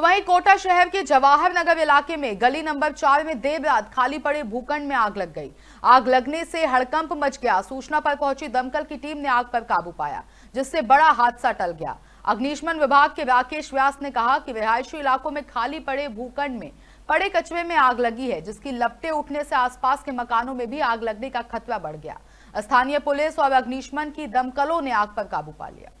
तो वहीं कोटा शहर के जवाहर नगर इलाके में गली नंबर चार में देर रात खाली पड़े भूखंड में आग लग गई आग लगने से हड़कंप मच गया सूचना पर पहुंची दमकल की टीम ने आग पर काबू पाया जिससे बड़ा हादसा टल गया अग्निशमन विभाग के राकेश व्यास ने कहा कि रिहायशी इलाकों में खाली पड़े भूखंड में पड़े कचरे में आग लगी है जिसकी लपटे उठने से आसपास के मकानों में भी आग लगने का खतरा बढ़ गया स्थानीय पुलिस और अग्निशमन की दमकलों ने आग पर काबू पा लिया